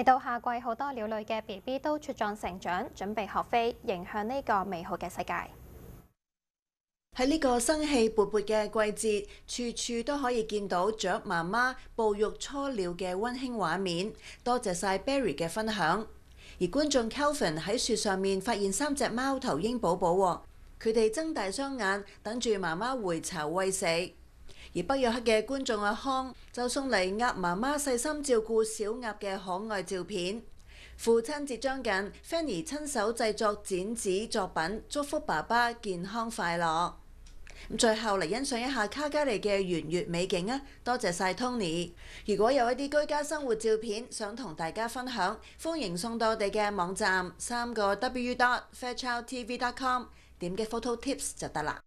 嚟到夏季，好多鸟类嘅 B B 都茁壮成长，准备学飞，迎向呢个美好嘅世界。喺呢个生气勃勃嘅季节，处处都可以见到雀妈妈哺育初鸟嘅温馨画面。多谢晒 Barry 嘅分享，而观众 k e l v i n 喺树上面发现三只猫头鹰宝宝，佢哋睁大双眼，等住妈妈回巢喂食。而北約克嘅觀眾阿康就送嚟鴨媽媽細心照顧小鴨嘅可愛照片。父親節將近，Fanny 親手製作剪紙作品，祝福爸爸健康快樂。咁最後嚟欣賞一下卡加利嘅圓月美景啊！多謝晒 Tony。如果有一啲居家生活照片想同大家分享，歡迎送到我哋嘅網站三个 W dot Fairchild TV dot com 點击 Photo Tips 就得啦。